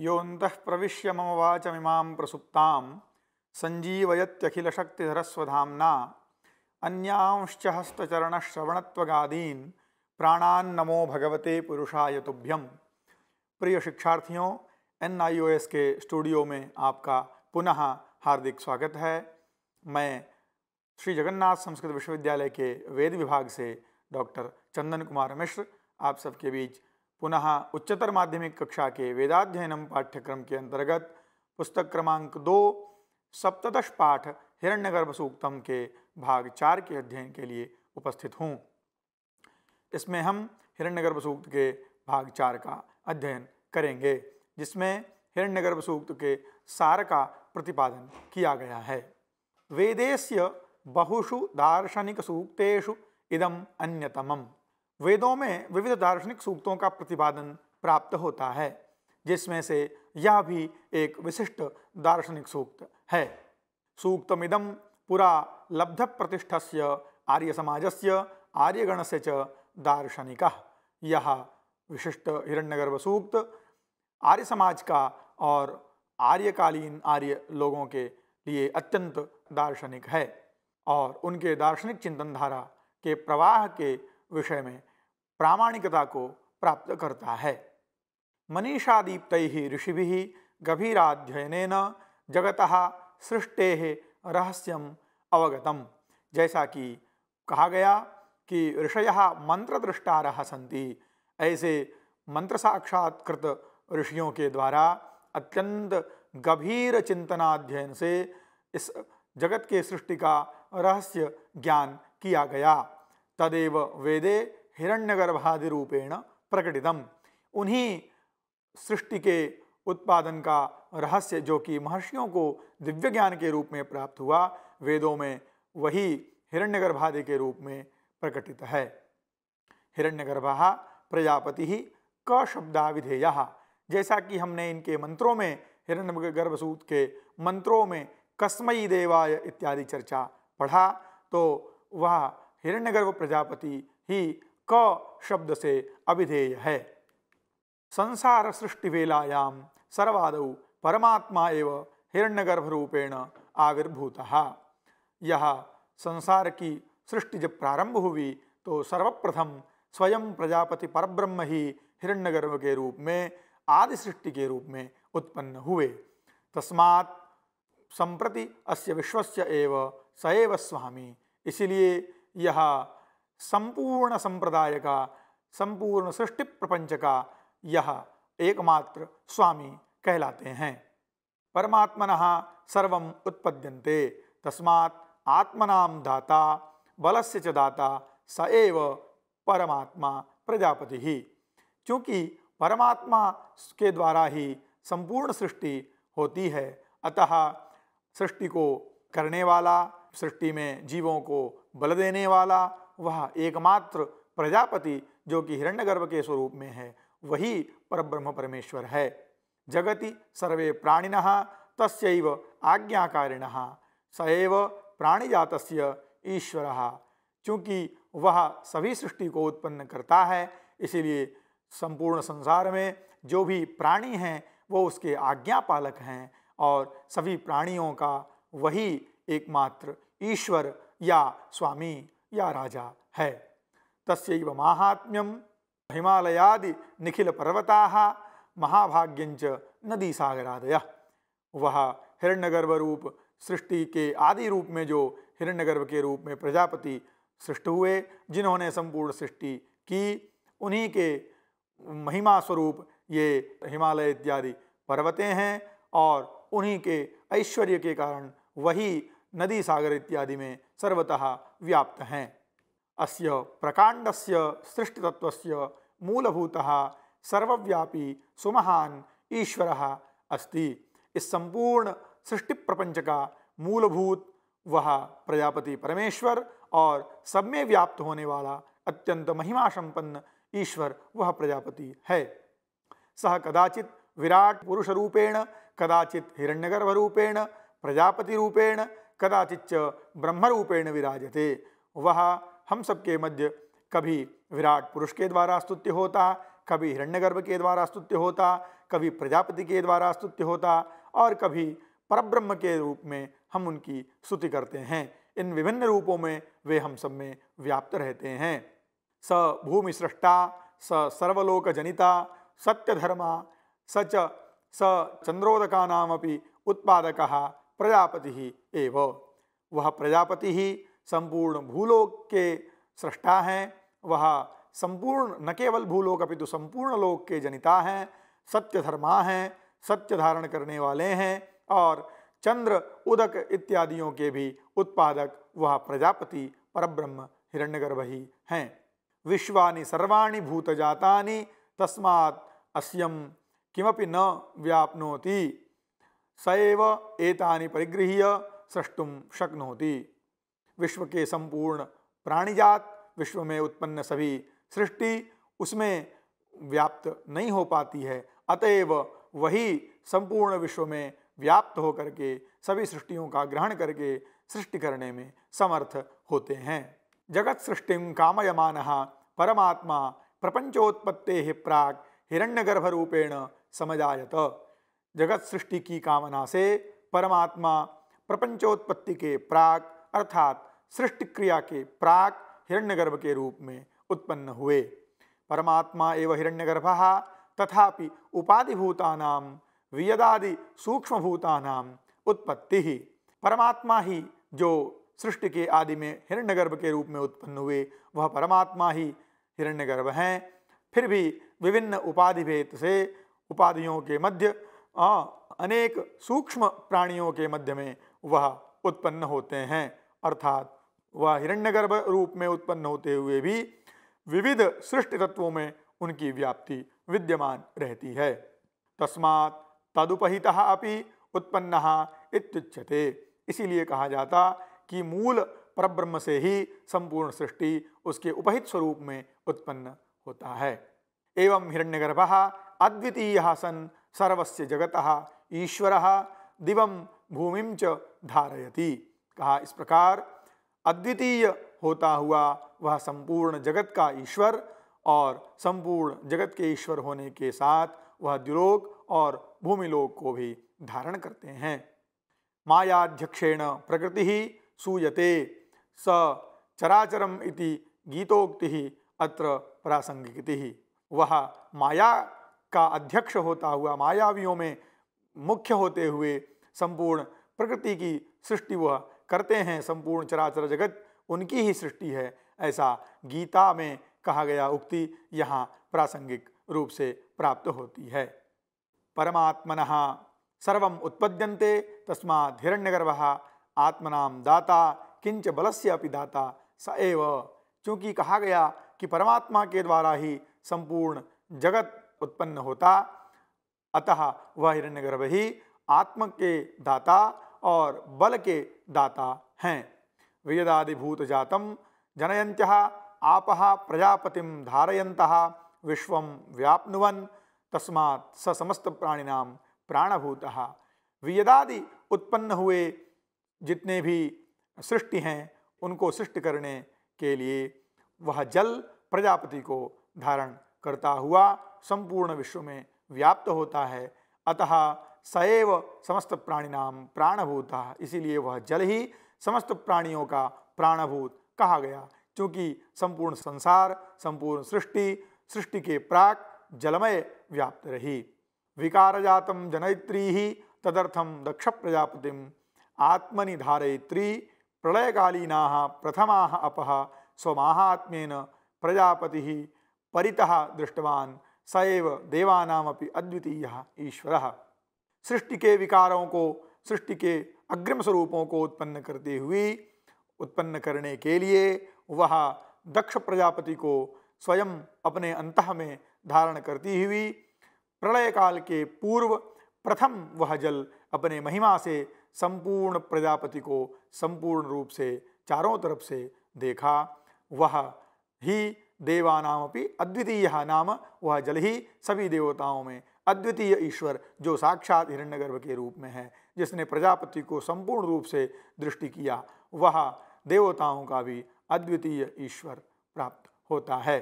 योऽन्तः प्रविश्य मम वाचमिमां प्रसुप्ता सञ्जीवयत्यखिलशक्तिधरस्वधाम्ना अन्यांश्च हस्तचरणश्रवणत्वगादीन् प्राणान नमो भगवते पुरुषाय तुभ्यम प्रिय शिक्षार्थियों एन के स्टूडियो में आपका पुनः हार्दिक स्वागत है मैं श्री जगन्नाथ संस्कृत विश्वविद्यालय के वेद विभाग से डॉक्टर चंदन कुमार मिश्र आप सबके बीच पुनः उच्चतर माध्यमिक कक्षा के वेदाध्ययनम पाठ्यक्रम के अंतर्गत पुस्तक क्रमांक दो सप्तश पाठ हिरण्यगर्भ सूक्तम के भाग चार के अध्ययन के लिए उपस्थित हूँ इसमें हम हिरण्यगर्भ सूक्त के भाग चार का अध्ययन करेंगे जिसमें हिरण्यगर्भ सूक्त के सार का प्रतिपादन किया गया है वेदेश बहुषु दार्शनिक सूक्तेषु इदम अन्यतमम वेदों में विविध दार्शनिक सूक्तों का प्रतिपादन प्राप्त होता है जिसमें से यह भी एक विशिष्ट दार्शनिक सूक्त है सूक्तमिदम पुरा लब्ध प्रतिष्ठस्य आर्य समाजस्य से च दार्शनिक यह विशिष्ट हिरण्यगर्भ सूक्त आर्य समाज का और आर्यकालीन आर्य लोगों के लिए अत्यंत दार्शनिक है और उनके दार्शनिक चिंतन धारा के प्रवाह के विषय में प्रामाणिकता को प्राप्त करता है मनीषादीप्त ऋषि गभीराध्ययन जगत सृष्टे रहस्यम अवगतम जैसा कि कहा गया कि मंत्र दृष्टार सन्ति ऐसे मंत्र साक्षात्कृत ऋषियों के द्वारा अत्यंत गंभीर चिंतनाध्ययन से इस जगत के सृष्टि का रहस्य ज्ञान किया गया तदेव वेदे हिरण्यगर्भादि रूपेण प्रकटितम उन्हीं सृष्टि के उत्पादन का रहस्य जो कि महर्षियों को दिव्य ज्ञान के रूप में प्राप्त हुआ वेदों में वही हिरण्यगर्भादि के रूप में प्रकटित है हिरण्यगर्भ प्रजापति ही क शब्दाविधेय जैसा कि हमने इनके मंत्रों में हिरण्य गर्भसूत के मंत्रों में कस्मयी देवाय इत्यादि चर्चा पढ़ा तो वह हिरण्यगर्भ प्रजापति ही क शब्द से अभिधेय है संसार सृष्टि वेलायाम सर्वाद परमात्मा एव हिरण्यगर्भ रूपेण आविर्भूत यह संसार की सृष्टि जब प्रारंभ हुई तो सर्वप्रथम स्वयं प्रजापति परब्रह्म ही हिरण्यगर्भ के रूप में आदि सृष्टि के रूप में उत्पन्न हुए तस्मात् संप्रति अस्य विश्वस्य एव स एव स्वामी इसीलिए यह संपूर्ण संप्रदाय का संपूर्ण सृष्टि प्रपंच का यह एकमात्र स्वामी कहलाते हैं परमात्मन सर्व उत्पद्यन्ते तस्मात् आत्मनाम दाता बल से चाता स एव परमात्मा प्रजापति ही क्योंकि परमात्मा के द्वारा ही संपूर्ण सृष्टि होती है अतः सृष्टि को करने वाला सृष्टि में जीवों को बल देने वाला वह एकमात्र प्रजापति जो कि हिरण्यगर्भ के स्वरूप में है वही परब्रह्म परमेश्वर है जगति सर्वे प्राणिन तस्व आज्ञाकारिण सएव प्राणिजात ईश्वर क्योंकि वह सभी सृष्टि को उत्पन्न करता है इसीलिए संपूर्ण संसार में जो भी प्राणी हैं वो उसके आज्ञा पालक हैं और सभी प्राणियों का वही एकमात्र ईश्वर या स्वामी या राजा है तस्व महात्म्यम हिमालयादि निखिल पर्वता महाभाग्यंच नदी सागरादय वह हिरण्यगर्भ रूप सृष्टि के आदि रूप में जो हिरण्यगर्भ के रूप में प्रजापति सृष्ट हुए जिन्होंने संपूर्ण सृष्टि की उन्हीं के महिमा स्वरूप ये हिमालय इत्यादि पर्वतें हैं और उन्हीं के ऐश्वर्य के कारण वही नदी सागर इत्यादि में सर्वतः व्याप्त हैं अस्य प्रकांडस्य से मूलभूत सर्वव्यापी सुमहान ईश्वर अस्ति इस संपूर्ण सृष्टि प्रपंच का मूलभूत वह प्रजापति परमेश्वर और सब में व्याप्त होने वाला अत्यंत महिमा संपन्न ईश्वर वह प्रजापति है सह कदाचित विराट पुरुष रूपेण कदाचित हिरण्यगर्भ रूपेण प्रजापति रूपेण कदाचित ब्रह्म रूपेण विराजते वह हम सबके मध्य कभी विराट पुरुष के द्वारा स्तुत्य होता कभी हिरण्यगर्भ के द्वारा स्तुत्य होता कभी प्रजापति के द्वारा स्तुत्य होता और कभी परब्रह्म के रूप में हम उनकी स्तुति करते हैं इन विभिन्न रूपों में वे हम सब में व्याप्त रहते हैं स भूमि सृष्टा स सर्वलोक जनिता सत्य धर्मा स च स चंद्रोदकानामपि उत्पादक प्रजापति एव वह प्रजापति ही संपूर्ण भूलोक के सृष्टा हैं वह संपूर्ण न केवल भूलोक अपितु संपूर्ण लोक के जनिता हैं सत्य धर्मा हैं सत्य धारण करने वाले हैं और चंद्र उदक इत्यादियों के भी उत्पादक वह प्रजापति परब्रह्म हिरण्यगर्भ ही हैं विश्वानि सर्वाणि भूतजातानि तस्मात् अस्यम किमपि न व्यापनोति सैव एतानि परिगृह्य सृष्टुम शक्नोति विश्व के संपूर्ण प्राणिजात विश्व में उत्पन्न सभी सृष्टि उसमें व्याप्त नहीं हो पाती है अतएव वही संपूर्ण विश्व में व्याप्त होकर के सभी सृष्टियों का ग्रहण करके सृष्टि करने में समर्थ होते हैं जगत सृष्टि कामयमान परमात्मा प्रपंचोत्पत्ते प्राग हिरण्यगर्भ रूपेण समझायत जगत सृष्टि की कामना से परमात्मा प्रपंचोत्पत्ति के प्राग अर्थात सृष्टि क्रिया के प्राग हिरण्यगर्भ के रूप में उत्पन्न हुए परमात्मा एवं हिरण्यगर्भ तथापि उपाधिभूता वियदादि सूक्ष्म भूतानाम उत्पत्ति ही परमात्मा ही जो सृष्टि के आदि में हिरण्यगर्भ के रूप में उत्पन्न हुए वह परमात्मा ही हिरण्यगर्भ हैं फिर भी विभिन्न उपाधि भेद से उपाधियों के मध्य अनेक सूक्ष्म प्राणियों के मध्य में वह उत्पन्न होते हैं अर्थात वह हिरण्यगर्भ रूप में उत्पन्न होते हुए भी विविध सृष्टि तत्वों में उनकी व्याप्ति विद्यमान रहती है तस्मात् तदुपहित अपनी उत्पन्न इतुच्यते इसीलिए कहा जाता कि मूल परब्रह्म से ही संपूर्ण सृष्टि उसके उपहित स्वरूप में उत्पन्न होता है एवं हिरण्यगर्भ अद्वितीय सन सर्वस्य जगत ईश्वर दिवम भूमि च धारयति कहा इस प्रकार अद्वितीय होता हुआ वह संपूर्ण जगत का ईश्वर और संपूर्ण जगत के ईश्वर होने के साथ वह द्विलोक और भूमिलोक को भी धारण करते हैं मायाध्यक्षेण प्रकृति ही सूयते स चराचरम इति गीतोक्ति अत्र प्रासंगिकति वह माया का अध्यक्ष होता हुआ मायावियों में मुख्य होते हुए संपूर्ण प्रकृति की सृष्टि वह करते हैं संपूर्ण चराचर जगत उनकी ही सृष्टि है ऐसा गीता में कहा गया उक्ति यहाँ प्रासंगिक रूप से प्राप्त होती है परमात्मन सर्व उत्पद्यन्ते तस्मा हिण्यगर्व आत्मना दाता किंच बलस्य अपि दाता स एव चूँकि कहा गया कि परमात्मा के द्वारा ही संपूर्ण जगत उत्पन्न होता अतः वह हिरण्यगर्भ ही आत्म के दाता और बल के दाता हैं वेदादिभूत जातम जनयंत्य आप प्रजापतिम धारयंत विश्व व्याप्नुवन तस्मा स समस्त प्राणिनाम प्राणभूत वियदादि उत्पन्न हुए जितने भी सृष्टि हैं उनको सृष्टि करने के लिए वह जल प्रजापति को धारण करता हुआ संपूर्ण विश्व में व्याप्त होता है अतः सएव समस्त प्राणिनाम प्राणभूत इसीलिए वह जल ही समस्त प्राणियों का प्राणभूत कहा गया क्योंकि संपूर्ण संसार संपूर्ण सृष्टि सृष्टि के प्राक जलमय व्याप्त रही विकार जातम जनयत्री तदर्थम दक्ष प्रजापतिम आत्मनि धारयित्री प्रलयकालीना प्रथमा अपह स्वमाहात्म्यन प्रजापति परितः दृष्टवान सएव देवानामपि अद्वितीय ईश्वर सृष्टि के विकारों को सृष्टि के अग्रिम स्वरूपों को उत्पन्न करते हुए उत्पन्न करने के लिए वह दक्ष प्रजापति को स्वयं अपने अंत में धारण करती हुई प्रलय काल के पूर्व प्रथम वह जल अपने महिमा से संपूर्ण प्रजापति को संपूर्ण रूप से चारों तरफ से देखा वह ही देवानामपि अद्वितीय नाम वह जल ही सभी देवताओं में अद्वितीय ईश्वर जो साक्षात हिरण्यगर्भ के रूप में है जिसने प्रजापति को संपूर्ण रूप से दृष्टि किया वह देवताओं का भी अद्वितीय ईश्वर प्राप्त होता है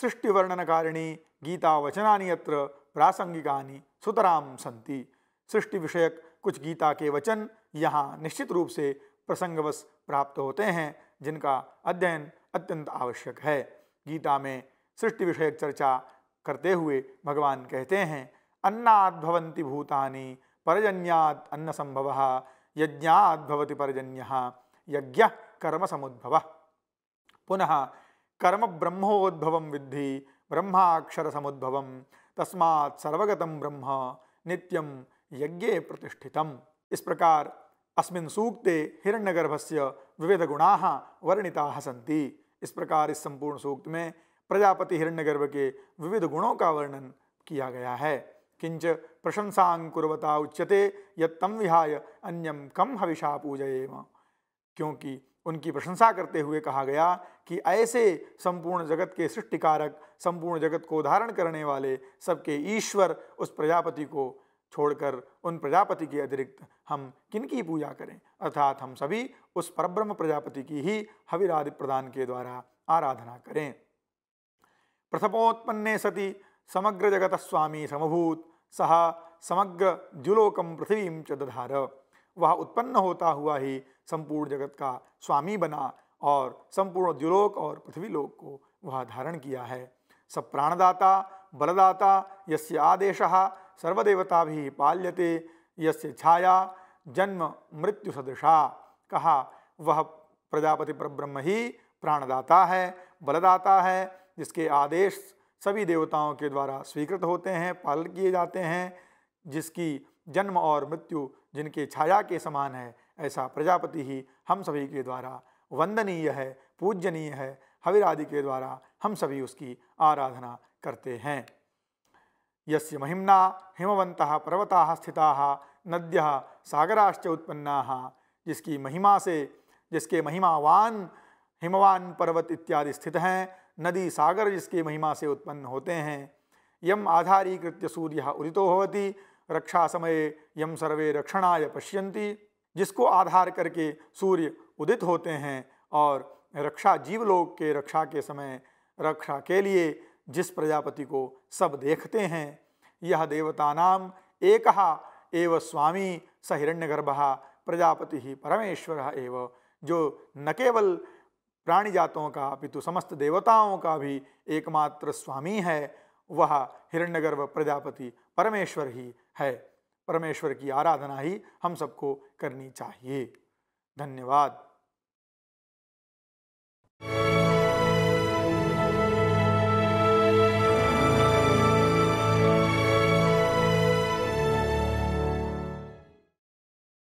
सृष्टिवर्णनकारिणी गीतावचनानि यत्र प्रासंगिकानि सुतराम सन्ति सृष्टि विषयक कुछ गीता के वचन यहाँ निश्चित रूप से प्रसंगवश प्राप्त होते हैं जिनका अध्ययन अत्यंत आवश्यक है गीता में सृष्टि विषयक चर्चा करते हुए भगवान कहते हैं अन्नाद्भवन्ति भूतानि परजन्यात् अन्न संभव यज्ञाद्भवति परजन्यः यज्ञः कर्म समुद्भवः पुनः कर्म ब्रह्मोद्भव विद्धि ब्रह्माक्षर समुद्भव तस्मा सर्वगतम ब्रह्म नित्यम यज्ञे प्रतिष्ठितम इस प्रकार अस्मिन् सूक्ते हिरण्यगर्भस्य विविध गुणाः वर्णिताः सन्ति इस प्रकार इस संपूर्ण सूक्त में प्रजापति हिरण्यगर्भ के विविध गुणों का वर्णन किया गया है किंच प्रशंसा कुर्वता उच्यते यम विहाय अन्यम कम हविषा पूजयेम क्योंकि उनकी प्रशंसा करते हुए कहा गया कि ऐसे संपूर्ण जगत के सृष्टिकारक संपूर्ण जगत को धारण करने वाले सबके ईश्वर उस प्रजापति को छोड़कर उन प्रजापति के अतिरिक्त हम किन की पूजा करें अर्थात हम सभी उस परब्रह्म प्रजापति की ही हविरादि प्रदान के द्वारा आराधना करें प्रथमोत्पन्ने सति समग्र जगत स्वामी समभूत सह समग्र द्युलोकम पृथ्वी च दधार वह उत्पन्न होता हुआ ही संपूर्ण जगत का स्वामी बना और संपूर्ण द्युलोक और पृथ्वीलोक को वह धारण किया है सब प्राणदाता बलदाता यस्य आदेश सर्वदेवता भी पाल्यते यस्य छाया जन्म मृत्यु सदृशा कहा वह प्रजापति पर ब्रह्म ही प्राणदाता है बलदाता है जिसके आदेश सभी देवताओं के द्वारा स्वीकृत होते हैं पालन किए जाते हैं जिसकी जन्म और मृत्यु जिनके छाया के समान है ऐसा प्रजापति ही हम सभी के द्वारा वंदनीय है पूजनीय है हविरादि के द्वारा हम सभी उसकी आराधना करते हैं यस्य महिमना हिमवंत पर्वता स्थिता नद्य सागराश्च उत्पन्ना जिसकी महिमा से जिसके महिमावान हिमवान पर्वत इत्यादि स्थित हैं नदी सागर जिसकी महिमा से उत्पन्न होते हैं यम आधारीकृत सूर्य उदितो होती रक्षा समय यम सर्वे रक्षणाय पश्यन्ति जिसको आधार करके सूर्य उदित होते हैं और रक्षा जीवलोक के रक्षा के समय रक्षा के लिए जिस प्रजापति को सब देखते हैं यह देवता नाम एक एव स्वामी स हिरण्यगर्भ प्रजापति ही परमेश्वर एव जो न केवल प्राणी जातों का अपितु समस्त देवताओं का भी एकमात्र स्वामी है वह हिरण्यगर्भ प्रजापति परमेश्वर ही है परमेश्वर की आराधना ही हम सबको करनी चाहिए धन्यवाद